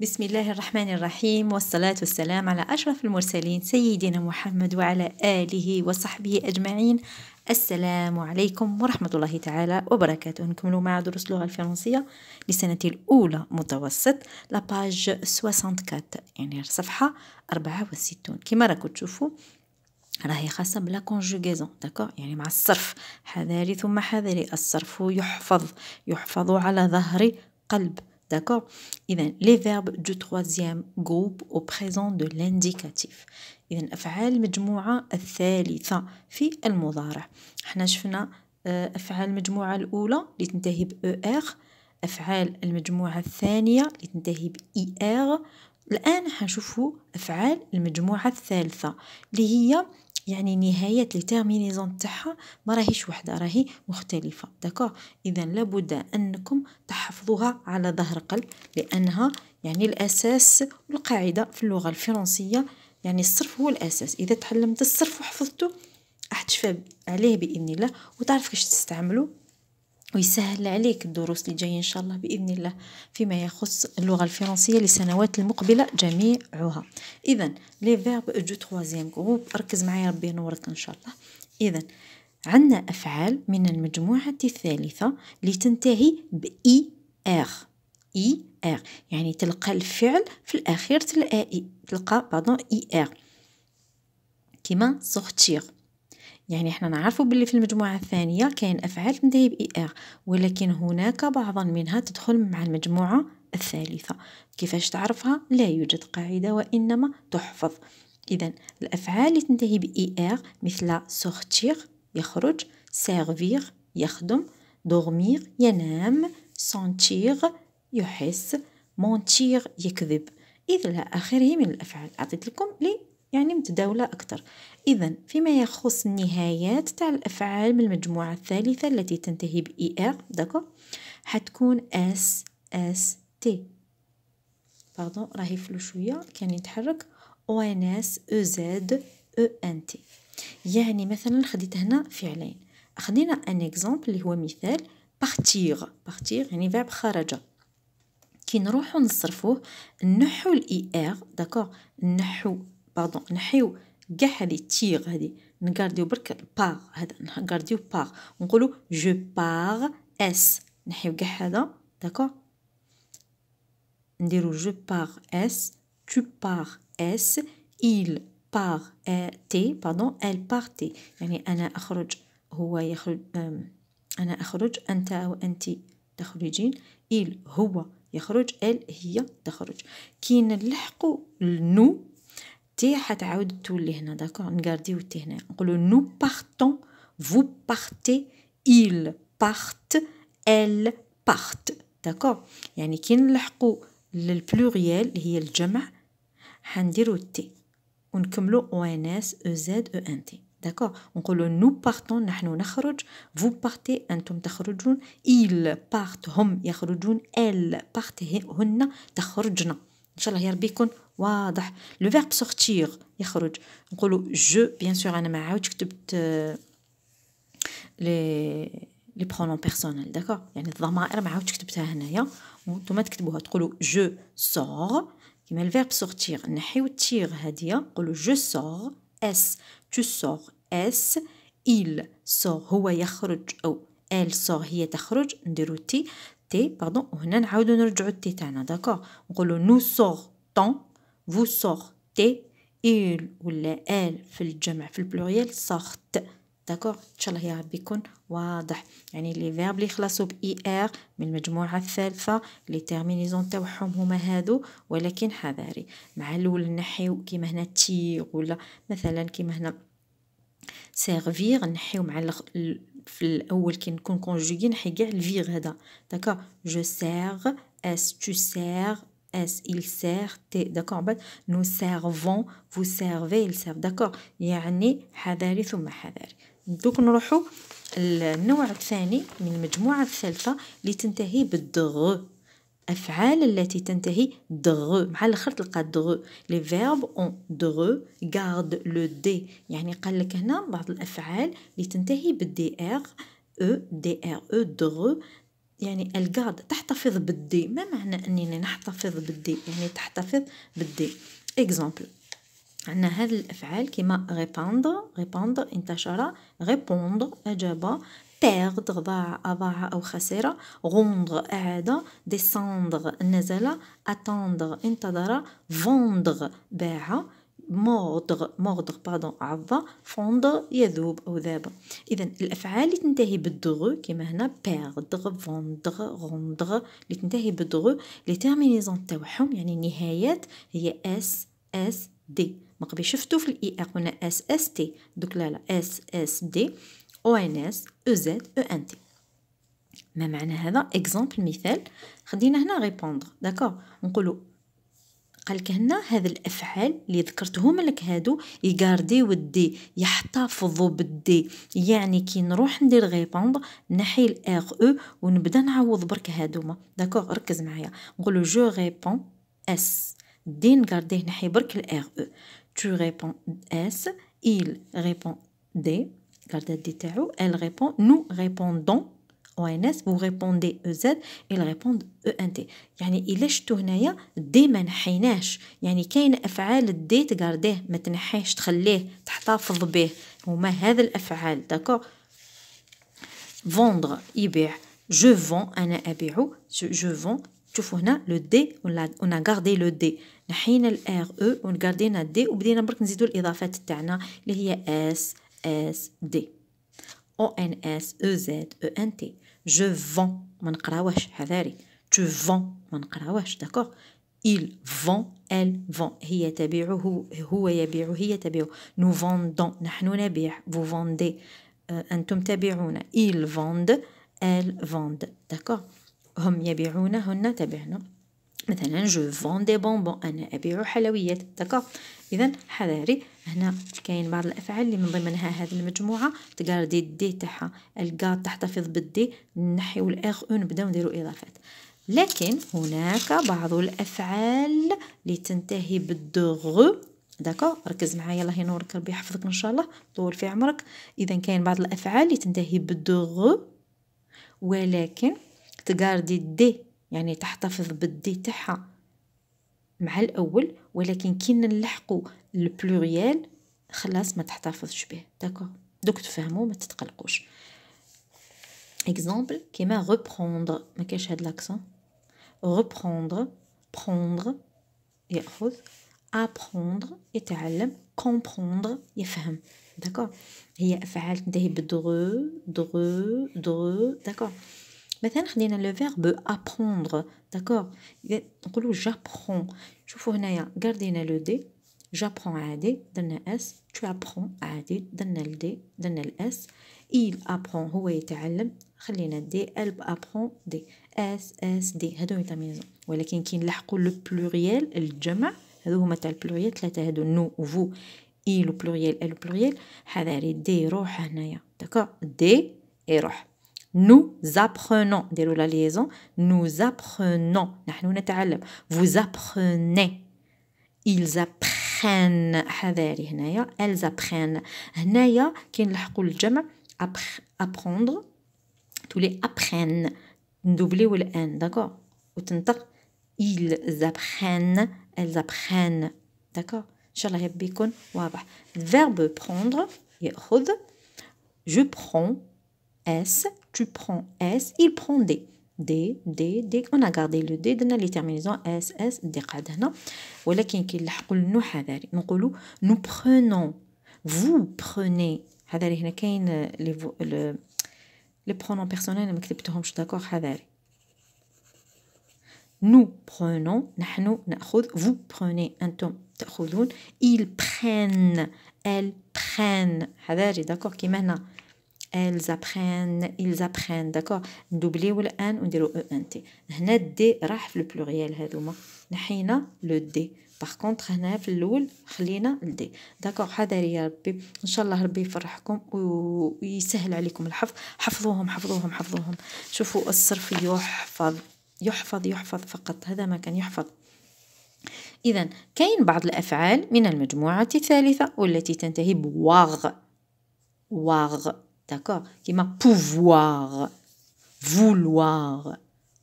بسم الله الرحمن الرحيم والصلاة والسلام على أشرف المرسلين سيدنا محمد وعلى آله وصحبه أجمعين السلام عليكم ورحمة الله تعالى وبركاته نكملوا مع دروس اللغة الفرنسية لسنتي الأولى متوسط لاباج 64 يعني الصفحة 64 كما راكم تشوفوا راهي خاصة بلا كونجوغيزون داكوغ يعني مع الصرف حذاري ثم حذاري الصرف يحفظ يحفظ على ظهر قلب D'accord لي verbes دو تروازيام جروب أو بريزون دو l'indicatif. إذا أفعال المجموعة الثالثة في المضارع. حنا شفنا آه، أفعال المجموعة الأولى اللي تنتهي ب ER أفعال المجموعة الثانية اللي تنتهي ب IR e الآن حنشوفو أفعال المجموعة الثالثة اللي هي يعني نهاية لتيرمينيزون تاعها ما راهيش وحده راهي مختلفة داكوغ اذا لابد انكم تحفظوها على ظهر قلب لانها يعني الاساس والقاعدة في اللغة الفرنسية يعني الصرف هو الاساس اذا تعلمت الصرف وحفظته راح تشفى عليه باذن الله وتعرف كيفاش تستعمله ويسهل عليك الدروس اللي جاية إن شاء الله بإذن الله فيما يخص اللغة الفرنسية للسنوات المقبلة جميعها إذا لي فيرب جو تخوازيام جروب ركز معايا ربي ينورك إن شاء الله إذا عندنا أفعال من المجموعة الثالثة لتنتهي بإي آر إي آر يعني تلقى الفعل في الأخير تلقى تلقى باردون إي آر كيما سورتير يعني احنا نعرفوا باللي في المجموعة الثانية كاين أفعال تنتهي بإي آر ولكن هناك بعضا منها تدخل مع المجموعة الثالثة كيفاش تعرفها لا يوجد قاعدة وإنما تحفظ إذا الأفعال اللي تنتهي بإي آر مثل سورتير يخرج سيرفير يخدم دورمير ينام سونتير يحس مونتير يكذب إذا آخره من الأفعال أعطيت لكم لي يعني متداولة أكثر إذا فيما يخص النهايات تاع الأفعال من المجموعة الثالثة التي تنتهي ب إر e داكو حتكون اس اس تي باردون راهي فلو شوية كان يتحرك او ان اس او زاد او ان تي يعني مثلا خديت هنا فعلين خدينا ان اكزومبل اللي هو مثال بارتيغ بارتيغ يعني فيرب خرج كي نروحو نصرفوه نحو الاي ار e داكوغ نحو باردون نحيو كاع هادي تيغ هادي نكارديو برك باغ هذا نكارديو باغ ونقولو جو باغ اس نحيو كاع هذا داكور نديرو جو باغ اس tu باغ اس il ا تي باردون ال باغ تي يعني أنا أخرج هو يخرج أنا أخرج أنت أو أنت تخرجين il هو يخرج ال هي تخرج كي نلحقو النو تي حتعاود تولي هنا داكوغ نغارديو تي هنا نقولو نو بارتون فو بارتي il بارت ال بارت داكوغ يعني كي نلحقو للبلوريال هي الجمع حنديرو تي ونكملو او ان اس او زد او ان تي داكوغ نقولو نو بارتون نحن نخرج فو بارتي انتم تخرجون il بارت هم يخرجون ال بارت هن تخرجنا ان شاء الله يا ربي يكون واضح لو فيرب سورتير يخرج نقولوا جو بيان سور انا ما عاودش كتبت لي لي برونون بيرسونيل داكو يعني الضمائر ما عاودش كتبتها هنايا وانتم تكتبوها تقولوا جو سور كيما الفيرب سورتير نحيو التير هادية نقولوا جو سور اس تو سور اس il سور هو يخرج او ال سور هي تخرج نديرو تي تي باردون وهنا نعاودو نرجعو التي تاعنا داكو نقولو نو سور طون vous sortez il ولا ال في الجمع في البلوريال سوغت داكوغ ان شاء الله يا ربي يكون واضح يعني لي فيرب لي خلصوا باي ار من المجموعه الثالثه لي تيرمينيزون تاعهم هما هادو ولكن حذاري مع الاول نحيو كيما هنا تيغ ولا مثلا كيما هنا سيرفير نحيو مع في الاول كي نكون كونجوغي نحي كاع الفيغ هذا داكوغ جو سير اس تو سير S il sert T d'accord بعد nous servons vous servez il serve d'accord يعني حذاري ثم حذاري دوك نروحو النوع الثاني من المجموعة الثالثة اللي تنتهي بالدغ أفعال التي تنتهي دغ مع الاخر تلقى دغ لي فيرب اون دغ غارد لو دي يعني قال لك هنا بعض الافعال اللي تنتهي بالدي ار او دي ار او دغ يعني القاض تحتفظ بالدي ما معنى أنني نحتفظ بالدي يعني تحتفظ بالدي إكزامبل عندنا هاد الأفعال كيما ريباندر ريباندر انتشر ريبوندر أجاب بيرد ضاع أضاع أو خسر غوندغ أعاد descendre نزل attendre انتظر فوندغ باع موضغ موضغ باردون عضة فوند يذوب أو ذاب إذا الأفعال اللي تنتهي بالدغ كما هنا باردغ فوندغ غوندغ اللي تنتهي بالدغ لي تيرمينيزون تاوعهم يعني النهايات هي اس اس دي ما قبل شفتو في الاي ار قلنا اس اس تي دوك لا لا اس اس دي او ان اس او زد او ان تي ما معنى هذا اكزومبل مثال خدينا هنا ريبوندغ داكور نقولو قالك هنا هذا الافعال اللي ذكرتهم لك هادو يغاردي ودي يحتفظوا بالدي يعني كي نروح ندير غيبوند نحي الاغ او ونبدا نعوض برك هادوما داكوغ ركز معايا نقولو جو غيبون اس دي نغارديه نحي برك الاغ او تو غيبون اس il répond دي غاردة دي تاعو ال غيبون نو غيبوندون ONS vous répondez EZ ils répondent ENT يعني إلا شتو هنايا دي ما نحيناش يعني كاين أفعال دي تقارديه ما تنحيش تخليه تحتفظ به هما هذا الأفعال داكو فوندغ يبيع جو فون أنا أبيع جو فون شوفوا هنا لو دي ونا غاردي لو دي نحينا الار او e، ونغاردينا دي وبدينا برك نزيدو الاضافات تاعنا اللي هي اس اس دي او ان اس او زد او ان تي جو فون ما نقراوهش حذاري تو فون ما نقراوهش داكوغ il vend elle vend هي تبيع هو هو يبيع هي تبيع nous vendons نحن نبيع vous vendez انتم euh, تبيعون il vend elle vend داكوغ هم يبيعون هن تبعنا مثلا جو فون دي بونبون انا ابيع حلويات داكوغ اذا حذاري هنا كاين بعض الافعال اللي من ضمنها هذه المجموعه تقاردي الدي تاعها الكا تحتفظ بالدي نحيو الاغ او نبداو نديرو اضافات لكن هناك بعض الافعال لتنتهي بالدغ داكو ركز معايا الله ينورك ربي يحفظك ان شاء الله طول في عمرك اذا كاين بعض الافعال اللي تنتهي بالدغ ولكن تقاردي الدي يعني تحتفظ بالدي تاعها مع الاول ولكن كي نلحقوا البلوريال خلاص ما تحتفظش به داكو دوك تفهموا ما تتقلقوش اكزامبل كيما ريبروند ما كاينش هاد لاكسون ريبروند بروندر ياخذ ابروندر يتعلم كومبروندر يفهم داكو هي افعال تنتهي بدغو دغو دغو داكو مثلا خدينا لو فيرب ابروندر داكوغ نقولو جابرون شوفو هنايا غاردينا لو دي جابرون عادي درنا اس تو ابرون عادي درنا الدي درنا الاس il apprend هو يتعلم خلينا دي ال ابرون دي اس اس دي هادو يتميزوا ولكن كي نلحقوا لو بلوريال الجمع هادو هما تاع البلوريال ثلاثه هادو نو وفو اي و بلوريال ال بلوريال حذاري دي روح هنايا داكوغ دي يروح روح Nous apprenons. de la liaison. Nous apprenons. Vous apprenez. Ils apprennent. Elles apprennent. هنايا tous نلحقوا apprendre les apprennent N. D'accord ils apprennent elles apprennent D'accord ان شاء الله verbe prendre je prends S, tu prends S, il prend D. D, D, D, on a gardé le D, dans les terminaisons S, S, D, nous prenons, vous prenez, euh, le, pronom personnel, d'accord, nous prenons, vous prenez, un ton ils prennent, elles prennent, d'accord, qui maintenant elles apprennent ils apprennent داكوغ ندوبليو الان ونديرو او ان تي هنا دي راح في البلوريال هذوما نحينا لو دي باغ كونطخ هنا في اللول خلينا لدي داكوغ حذري يا ربي ان شاء الله ربي يفرحكم ويسهل عليكم الحفظ حفظوهم حفظوهم حفظوهم شوفوا الصرف يحفظ يحفظ يحفظ فقط هذا ما كان يحفظ إذا كاين بعض الأفعال من المجموعة الثالثة والتي تنتهي بواغ واغ D'accord Qui m'a pouvoir, vouloir,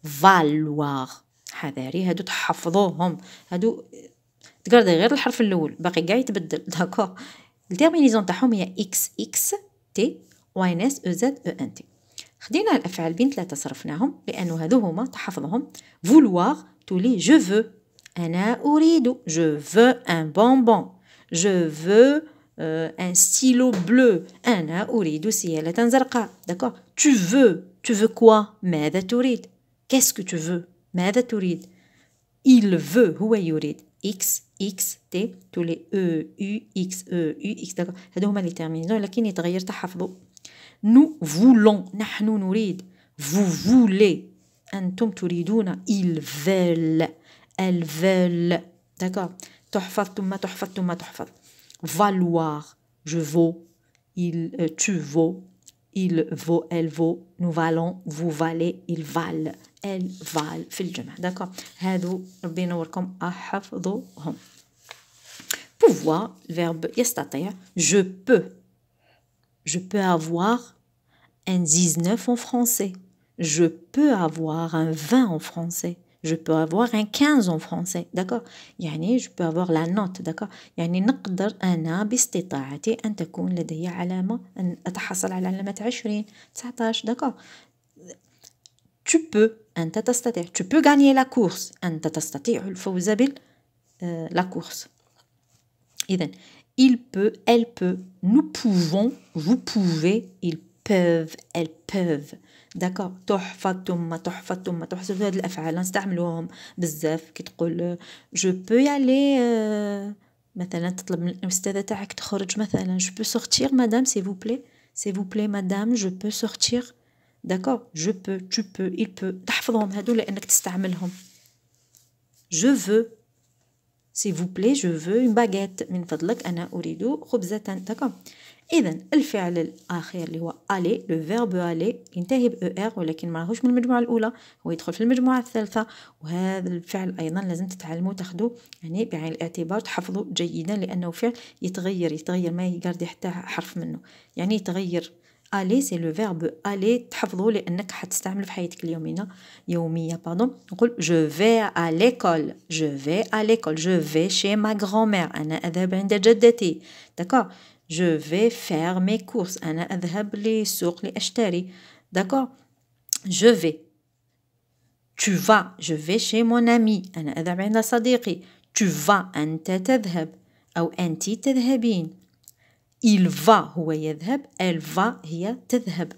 valoir. حذاري هادو تحفظوهم هادو تقردي غير الحرف الاول باقي كاع يتبدل داكوغ التيرمينيزون تاعهم هي اكس اكس تي واي ان اس او زد او ان تي خدينا الافعال بين ثلاثه صرفناهم لانه هادو هما تحفظهم فولوار تولي جو فو انا اريد جو فو ان بونبون جو فو Euh, un stylo bleu. elle D'accord Tu veux, tu veux quoi Qu'est-ce que tu veux ماذا turid. Il veut, Huwa X, X, T, tous les E, U, X, E, U, X, d'accord les Nous voulons, Nahnu nurid. Vous voulez. Antum Ils veulent. Elles veulent. D'accord valoir. Je vaux, il, euh, tu vaux, il vaut, elle vaut, nous valons, vous valez, ils valent, elles valent في الجمع d'accord pouvoir le verbe يستطيع je peux je peux avoir un 19 en français je peux avoir un 20 en français je peux avoir un 15 en français d'accord يعني je peux avoir la note d'accord يعني نقدر أنا باستطاعتي أن تكون لدي علامة أن أتحصل على علامة 20 19 d'accord tu peux أنت تستطيع tu peux gagner la course أنت تستطيع الفوز بال la course إذا il peut elle peut nous pouvons vous pouvez ils peuvent elles peuvent داكوغ تحفظ ثم تحفظ ثم تحفظ هاد الافعال نستعملوهم بزاف كي تقول جو بو يالي مثلا تطلب من الاستاذه تاعك تخرج مثلا جو بو سورتير مدام سي فو بلي سي فو بلي مدام جو بو سورتير داكوغ جو بو تو بو il بو تحفظهم هادو لانك تستعملهم جو فو سي فو بلي جو فو اون باغيت من فضلك انا اريد خبزه داكوغ اذا الفعل الاخير اللي هو الي لو فيرب الي ينتهي ب ار er، ولكن ما راهوش من المجموعه الاولى هو يدخل في المجموعه الثالثه وهذا الفعل ايضا لازم تتعلموا تاخدو يعني بعين الاعتبار تحفظوا جيدا لانه فعل يتغير يتغير ما يقاردي حتى حرف منه يعني يتغير الي سي لو فيرب الي تحفظو لانك حتستعمل في حياتك اليوميه يوميه باردون نقول جو في ا ليكول جو في ا ليكول جو في شي ما غرومير انا اذهب عند جدتي داكور Je vais faire mes courses. D'accord Je vais. Tu vas. Je vais chez mon ami. Tu vas. أو Tu تذهبين il va هو elle va هي تذهب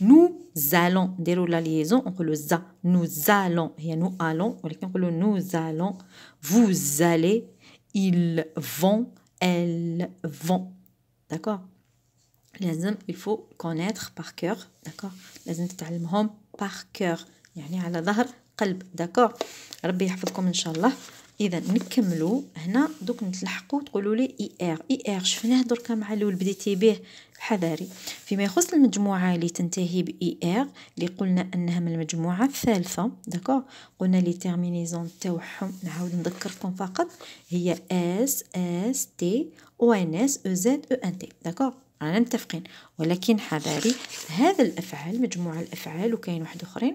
nous allons dérouler la liaison za nous allons nous allons nous allons vous allez ils vont elles vont d'accord لازم il faut connaître par cœur d'accord لازم تتعلمهم par cœur يعني على ظهر قلب d'accord ربي يحفظكم ان شاء الله اذا نكملو هنا دوك نتلحقوا تقولوا لي اي ار اي ار شفناه دركا مع الاول بديتي به حذاري فيما يخص المجموعه اللي تنتهي باي ار اللي قلنا انها من المجموعه الثالثه داكوغ قلنا لي تيرمينيزون تاعهم نعاود نذكركم فقط هي اس اس تي او ان اس او زد او ان تي داكوغ رانا متفقين ولكن حذاري هذا الافعال مجموعه الافعال وكاين واحد اخرين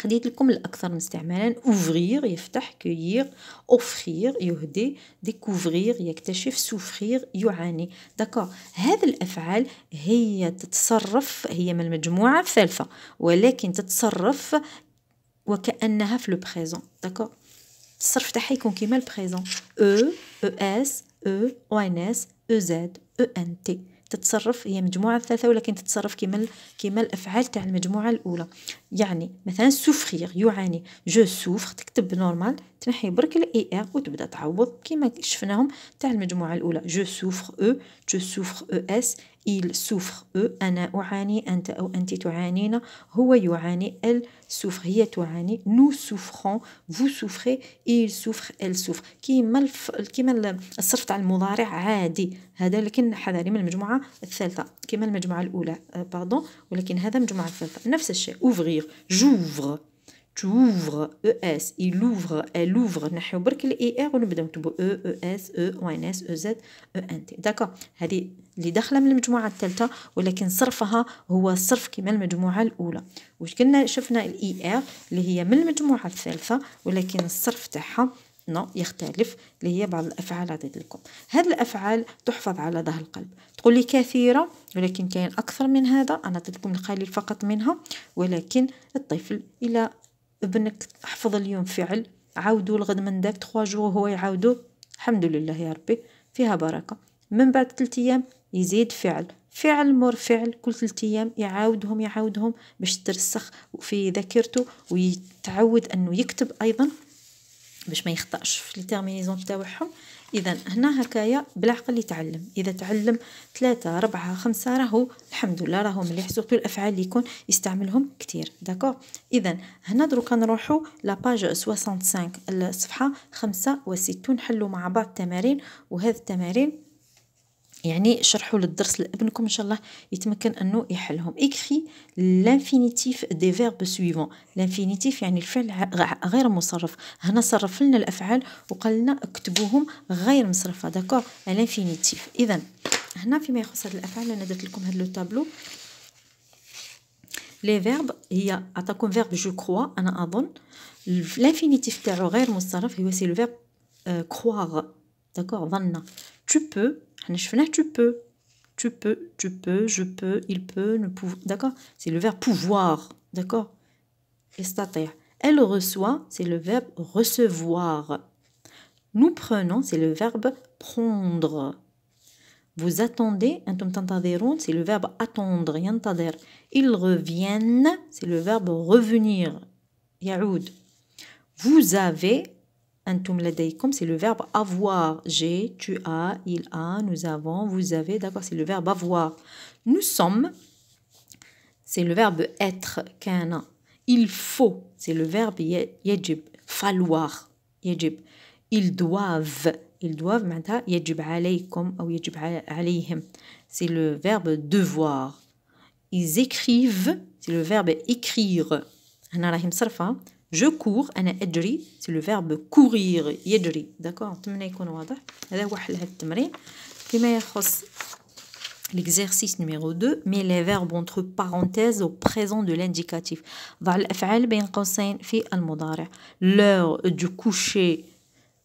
خديت لكم الاكثر من استعمالا اوفرير يفتح كوير اوفرير يهدي ديكوفرير يكتشف سوفرير يعاني دكا هذه الافعال هي تتصرف هي من المجموعه الثالثه ولكن تتصرف وكانها في لو بريزون دكا التصرف تاعها يكون كيما البريزون او او اس او او ان اس او زد او ان تي تتصرف هي مجموعة الثالثة ولكن تتصرف كما كما الأفعال تاع المجموعة الأولى يعني مثلا سوفخيغ يعاني جو سوفخ تكتب نورمال تنحي برك الاي ار وتبدا تعوض كما شفناهم تاع المجموعة الأولى جو سوفخ او e، جو سوفخ او e اس il souffre eux أنا أعاني أنت أو أنت تعانين هو يعاني elle souffre هي تعاني nous souffrons vous souffrez il souffre elle souffre كيما الف... كيما الصرف تاع المضارع عادي هذا لكن حذري من المجموعة الثالثة كيما المجموعة الأولى باردون آه، ولكن هذا مجموعة الثالثة نفس الشيء ouvrir j'ouvre توفغ e او اس يلوفغ الوفغ نحيو برك الاي ار e ونبداو نكتبو او او اس او او ان اس او زد او ان تي داكور هذه اللي داخله من المجموعه الثالثه ولكن صرفها هو صرف كما المجموعه الاولى واش قلنا شفنا الاي ار e اللي هي من المجموعه الثالثه ولكن الصرف تاعها نو يختلف اللي هي بعض الافعال عطيت لكم هذه الافعال تحفظ على ظهر القلب تقول لي كثيره ولكن كاين اكثر من هذا انا عطيت لكم القليل فقط منها ولكن الطفل الى بانك حفظ اليوم فعل عاودو الغد من داك تخوا جوغ هو يعاودو الحمد لله يا ربي فيها بركه من بعد 3 ايام يزيد فعل فعل مور فعل كل 3 ايام يعاودهم يعاودهم باش ترسخ في ذاكرته ويتعود انه يكتب ايضا باش ما يخطاش في تيرمينيزون تاعهم اذا هنا هكايا بالعقل يتعلم اذا تعلم ثلاثة ربعة خمسة راهو الحمد لله راهو مليح سورتو الافعال اللي يكون يستعملهم كتير داكور اذا هنا دروكا نروحو لاباج 65 الصفحه 65 نحلو مع بعض التمارين وهذه التمارين يعني شرحوا للدرس لابنكم ان شاء الله يتمكن انه يحلهم اكري لانفينيتيف دي فيرب سويفون لانفينيتيف يعني الفعل غير مصرف هنا صرف لنا الافعال وقال لنا اكتبوهم غير مصرفه داكور لانفينيتيف اذا هنا فيما يخص هذه الافعال انا درت لكم هذا لو تابلو لي فيرب هي عطاكم فيرب جو كرو انا اظن لانفينيتيف تاعو غير مصرف هو سي لو فيرب كخواغ داكور ظن tu peux tu peux, tu peux, tu peux, je peux, il peut, ne pouvons. D'accord C'est le verbe pouvoir. D'accord Elle reçoit, c'est le verbe recevoir. Nous prenons, c'est le verbe prendre. Vous attendez, c'est le verbe attendre, Ils reviennent, c'est le verbe revenir, yaoud. Vous avez, c'est le verbe avoir. J'ai, tu as, il a, nous avons, vous avez. D'accord, c'est le verbe avoir. Nous sommes, c'est le verbe être, kana. Il faut, c'est le verbe yajib, falloir, yajib. Ils doivent, ils doivent, yajib alaykum ou yajib alayhim. C'est le verbe devoir. Ils écrivent, c'est le verbe écrire. Je cours, c'est le verbe courir d'accord l'exercice numéro 2 met les verbes entre parenthèses au présent de l'indicatif ضع l'heure du coucher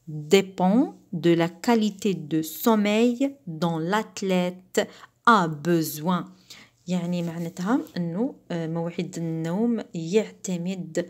dépend de la qualité de sommeil dont l'athlète a besoin يعني معناتها انه موعد النوم يعتمد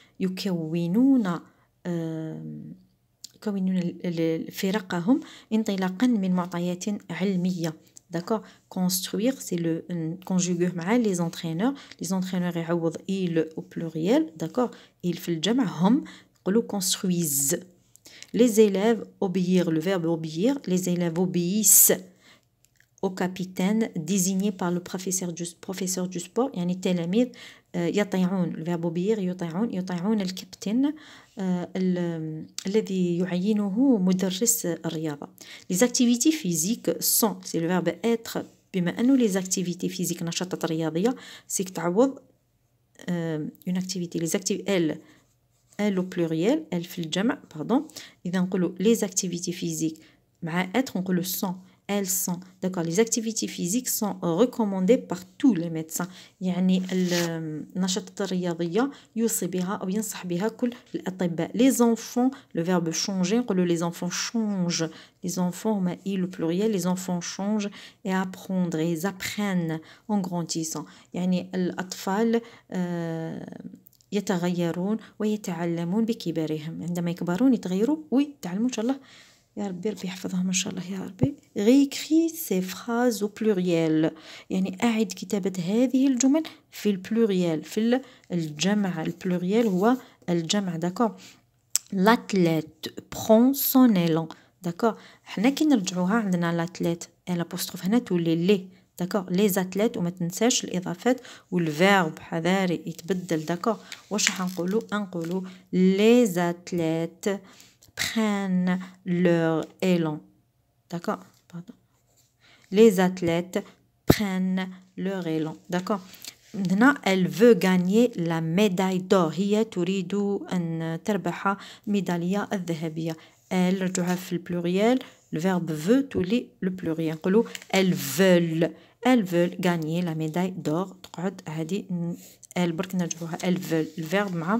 يكونون يكونون فرقهم انطلاقا من معطيات علميه D'accord Construire, c'est le conjugue mal les entraîneurs. Les entraîneurs ils il au pluriel. D'accord Il fait le jama hum, le construisent. Les élèves obéir, le verbe obéir, les élèves obéissent. au capitaine désigné par le professeur du, professeur du sport يعني التلاميذ يطيعون الفيربو qui يطيعون يطيعون الكابتن الذي يعينه مدرس الرياضه les activités physiques sont c'est le verbe être بما nous les activités physiques نشاطات que تعوض euh, une activité les activités au pluriel في الجمع pardon اذا نقولوا les activités physiques مع être le sont elles sont, d'accord, les activités physiques sont recommandées par tous les médecins. يعني النشاطات الرياضيه يوصي بها او ينصح بها كل الاطباء Les enfants, le verbe changer, نقولوا les enfants changent. Les enfants, هما il le pluriel, les enfants changent et apprendre, et ils apprennent en grandissant. يعني الاطفال يتغيرون ويتعلمون بكبرهم عندما يكبرون يتغيروا ويتعلموا ان شاء الله يا ربي ربي يحفظهم ان شاء الله يا ربي غيكري سي فراز او بلوريال يعني اعد كتابه هذه الجمل في البلوريال في الجمع البلوريال هو الجمع داكور لاتليت برون سون ايلون داكور حنا كي نرجعوها عندنا لاتليت ال ابوستروف هنا تولي لي داكور لي زاتليت وما تنساش الاضافات والفيرب حذاري يتبدل داكور واش حنقولو نقولو لي زاتليت prennent leur élan. D'accord Pardon. Les athlètes prennent leur élan. D'accord maintenant elle veut gagner la médaille d'or هي تريد أن تربح الميدالية elle في pluriel. le verbe veut تولي le pluriel نقولوا elles veulent elles veulent gagner la médaille d'or تقعد هذه elle برك نرجعوها elles veulent verbe مع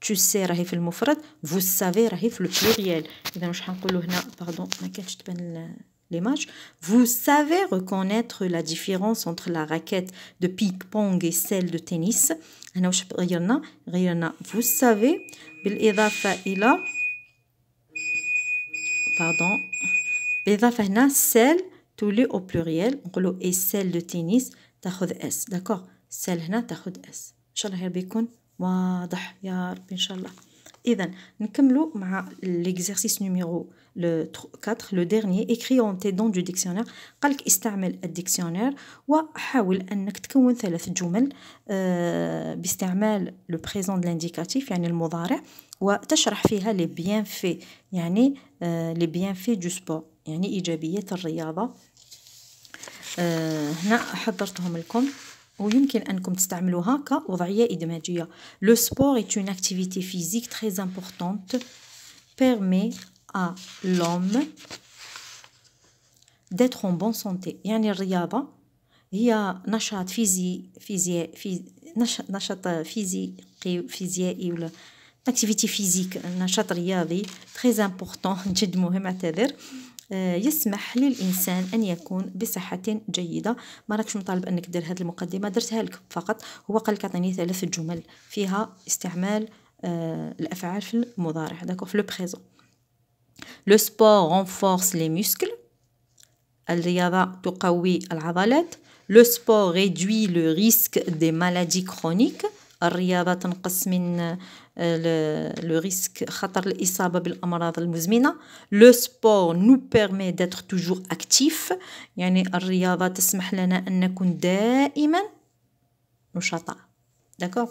tu sais راهي le المفرد vous savez راهي في البلوريال اذا واش حنقولوا هنا Pardon, ما كانتش تبان l'image vous savez reconnaître la différence entre la raquette de ping pong et celle de tennis هنا واش غيرنا غيرنا vous savez il بالاضافه الى باردون بالاضافه هنا celle تولي au pluriel نقولوا et celle de tennis تاخذ s d'accord celle هنا تاخذ s ان شاء الله يربي واضح يا ربي ان شاء الله اذا نكملو مع ليكزيرسيس نيميرو لو 4 لو ديرني اكري اون تي دون دو ديكسيونير قالك استعمل الديكسيونير وحاول انك تكون ثلاث جمل آه، باستعمال لو بريزون لانديكاتيف يعني المضارع وتشرح فيها لي بيان في يعني لي بيان في دو سبور يعني ايجابيه الرياضه آه، هنا حضرتهم لكم Le sport est une activité physique très importante permet à l'homme d'être en bonne santé يعني physique, هي نشاط فيزي فيزي نشاط آه، يسمح للإنسان أن يكون بصحة جيدة ما راكش مطالب أنك دير هذه المقدمة درتها لك فقط هو قال لك عطيني ثلاث جمل فيها استعمال آه، الأفعال في المضارع داكو في لو بريزون لو سبور رونفورس لي موسكل الرياضة تقوي العضلات لو سبور ريدوي لو ريسك دي مالادي كرونيك الرياضة تنقص من le risque خطر الإصابة بالأمراض المزمنة لو سبور نو بيرمي داتر توجور أكتيف يعني الرياضة تسمح لنا أن نكون دائما نشطاء داكور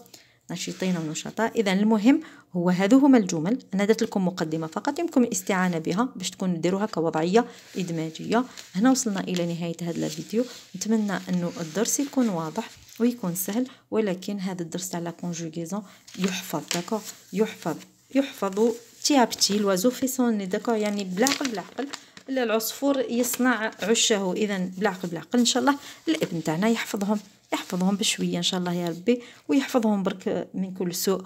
نشيطين ونشطاء اذا المهم هو هذو هما الجمل انا درت لكم مقدمه فقط يمكن الاستعانه بها باش تكون ديروها كوضعيه ادماجيه هنا وصلنا الى نهايه هذا الفيديو نتمنى انه الدرس يكون واضح ويكون سهل ولكن هذا الدرس تاع لا كونجوغيزون يحفظ داكوغ يحفظ يحفظ تي ابتي الوازو في سوني داكوغ يعني بالعقل بالعقل العصفور يصنع عشه اذا بالعقل بالعقل ان شاء الله الابن تاعنا يحفظهم يحفظهم بشويه ان شاء الله يا ربي ويحفظهم برك من كل سوء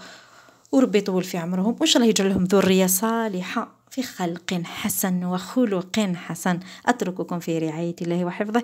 وربي يطول في عمرهم وان شاء الله يجعلهم ذريه صالحه في خلق حسن وخلق حسن اترككم في رعايه الله وحفظه